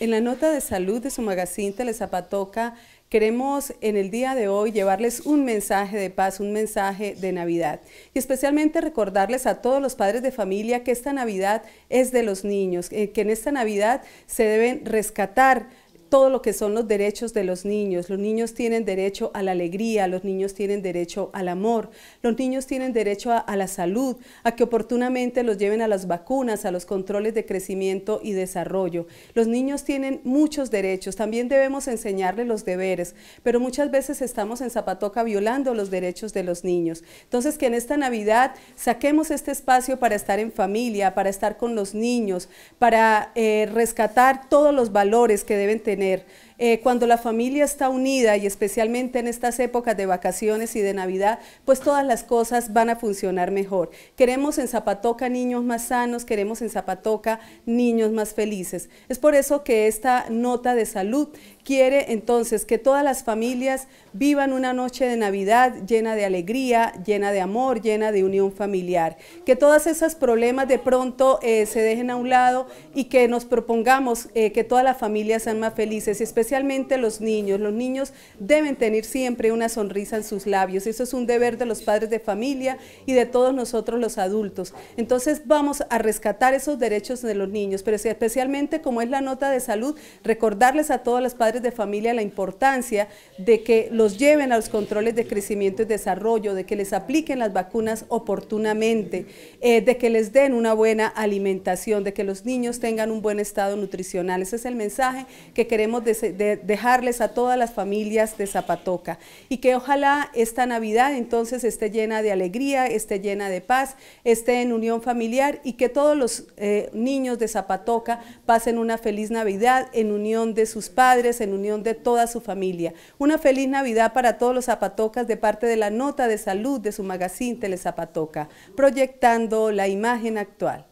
En la nota de salud de su magazine Telezapatoca, queremos en el día de hoy llevarles un mensaje de paz, un mensaje de Navidad. Y especialmente recordarles a todos los padres de familia que esta Navidad es de los niños, eh, que en esta Navidad se deben rescatar todo lo que son los derechos de los niños. Los niños tienen derecho a la alegría, los niños tienen derecho al amor, los niños tienen derecho a, la salud, a que oportunamente los lleven a las vacunas, a los controles de crecimiento y desarrollo. Los niños tienen muchos derechos, también debemos enseñarles los deberes, pero muchas veces estamos en Zapatoca violando los derechos de los niños. Entonces que en esta Navidad saquemos este espacio para estar en familia, para estar con los niños, para eh, rescatar todos los valores que deben tener tener eh, cuando la familia está unida y especialmente en estas épocas de vacaciones y de Navidad, pues todas las cosas van a funcionar mejor. Queremos en Zapatoca niños más sanos, queremos en Zapatoca niños más felices. Es por eso que esta nota de salud quiere entonces que todas las familias vivan una noche de Navidad llena de alegría, llena de amor, llena de unión familiar. Que todos esos problemas de pronto eh, se dejen a un lado y que nos propongamos eh, que todas las familias sean más felices, y especialmente especialmente los niños. Los niños deben tener siempre una sonrisa en sus labios. Eso es un deber de los padres de familia y de todos nosotros los adultos. Entonces vamos a rescatar esos derechos de los niños, pero especialmente como es la nota de salud, recordarles a todos los padres de familia la importancia de que los lleven a los controles de crecimiento y desarrollo, de que les apliquen las vacunas oportunamente, eh, de que les den una buena alimentación, de que los niños tengan un buen estado nutricional. Ese es el mensaje que queremos de dejarles a todas las familias de Zapatoca y que ojalá esta Navidad entonces esté llena de alegría, esté llena de paz, esté en unión familiar y que todos los eh, niños de Zapatoca pasen una feliz Navidad en unión de sus padres, en unión de toda su familia. Una feliz Navidad para todos los zapatocas de parte de la Nota de Salud de su magazine Telezapatoca, proyectando la imagen actual.